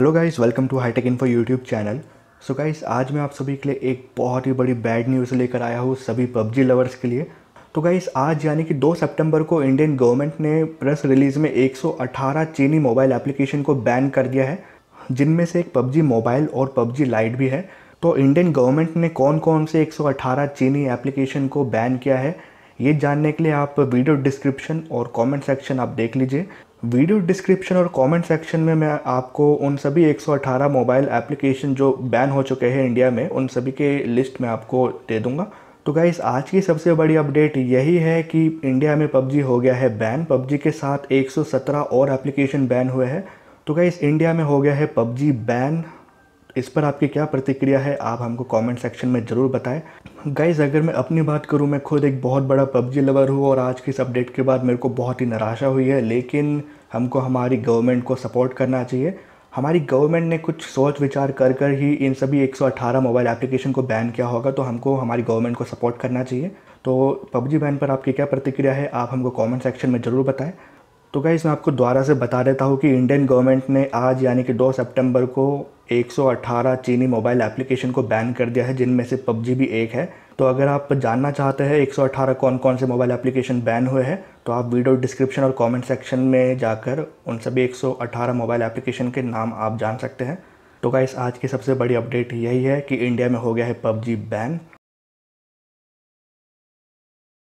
hello guys welcome to hi tech info YouTube channel so guys आज मैं आप सभी के लिए एक बहुत ही बड़ी बैड न्यूज़ लेकर आया हूँ सभी पबजी लवर्स के लिए तो गाइस आज यानी कि 2 सितंबर को इंडियन गवर्नमेंट ने प्रेस रिलीज़ में 118 चीनी मोबाइल एप्लीकेशन को बैन कर दिया है जिनमें से एक पबजी मोबाइल और पबजी लाइट भी है तो इंडियन गवर्नमेंट ने कौन कौन से एक चीनी एप्लीकेशन को बैन किया है ये जानने के लिए आप वीडियो डिस्क्रिप्शन और कमेंट सेक्शन आप देख लीजिए वीडियो डिस्क्रिप्शन और कमेंट सेक्शन में मैं आपको उन सभी 118 मोबाइल एप्लीकेशन जो बैन हो चुके हैं इंडिया में उन सभी के लिस्ट में आपको दे दूंगा तो गाइस आज की सबसे बड़ी अपडेट यही है कि इंडिया में पबजी हो गया है बैन पबजी के साथ 117 और एप्लीकेशन बैन हुए हैं तो गाइस इंडिया में हो गया है पबजी बैन इस पर आपकी क्या प्रतिक्रिया है आप हमको कमेंट सेक्शन में ज़रूर बताएं गाइज अगर मैं अपनी बात करूँ मैं खुद एक बहुत बड़ा पबजी लवर हूँ और आज की इस अपडेट के बाद मेरे को बहुत ही निराशा हुई है लेकिन हमको हमारी गवर्नमेंट को सपोर्ट करना चाहिए हमारी गवर्नमेंट ने कुछ सोच विचार कर कर ही इन सभी 118 मोबाइल एप्लीकेशन को बैन किया होगा तो हमको हमारी गवर्नमेंट को सपोर्ट करना चाहिए तो पबजी बैन पर आपकी क्या प्रतिक्रिया है आप हमको कमेंट सेक्शन में ज़रूर बताएं तो क्या मैं आपको दोबारा से बता देता हूँ कि इंडियन गवर्नमेंट ने आज यानी कि 2 सितंबर को 118 चीनी मोबाइल एप्लीकेशन को बैन कर दिया है जिनमें से पबजी भी एक है तो अगर आप जानना चाहते हैं 118 कौन कौन से मोबाइल एप्लीकेशन बैन हुए हैं तो आप वीडियो डिस्क्रिप्शन और कमेंट सेक्शन में जाकर उन सभी 118 मोबाइल एप्लीकेशन के नाम आप जान सकते हैं तो क्या आज की सबसे बड़ी अपडेट यही है कि इंडिया में हो गया है पबजी बैन